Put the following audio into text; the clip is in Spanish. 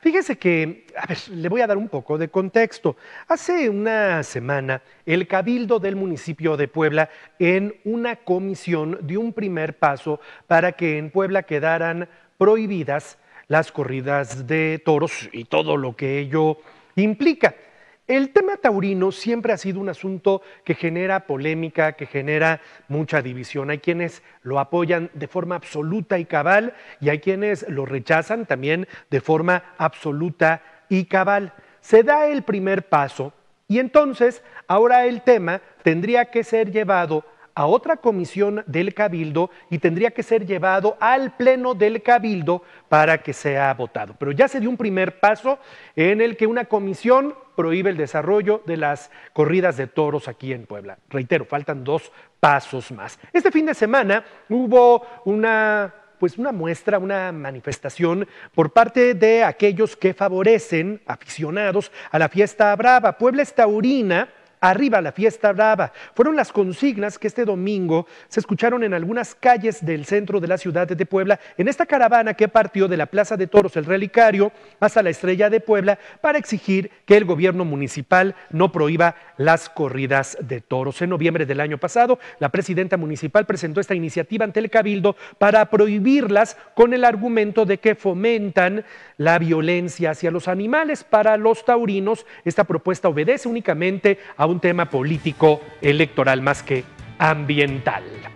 Fíjese que, a ver, le voy a dar un poco de contexto. Hace una semana, el Cabildo del municipio de Puebla, en una comisión, dio un primer paso para que en Puebla quedaran prohibidas las corridas de toros y todo lo que ello implica. El tema taurino siempre ha sido un asunto que genera polémica, que genera mucha división. Hay quienes lo apoyan de forma absoluta y cabal y hay quienes lo rechazan también de forma absoluta y cabal. Se da el primer paso y entonces ahora el tema tendría que ser llevado a otra comisión del Cabildo y tendría que ser llevado al Pleno del Cabildo para que sea votado. Pero ya se dio un primer paso en el que una comisión prohíbe el desarrollo de las corridas de toros aquí en Puebla. Reitero, faltan dos pasos más. Este fin de semana hubo una pues una muestra, una manifestación por parte de aquellos que favorecen aficionados a la fiesta brava. Puebla Estaurina Arriba la fiesta brava. Fueron las consignas que este domingo se escucharon en algunas calles del centro de la ciudad de Puebla, en esta caravana que partió de la Plaza de Toros el Relicario hasta la Estrella de Puebla para exigir que el gobierno municipal no prohíba las corridas de toros. En noviembre del año pasado, la presidenta municipal presentó esta iniciativa ante el Cabildo para prohibirlas con el argumento de que fomentan la violencia hacia los animales. Para los taurinos, esta propuesta obedece únicamente a un tema político electoral más que ambiental.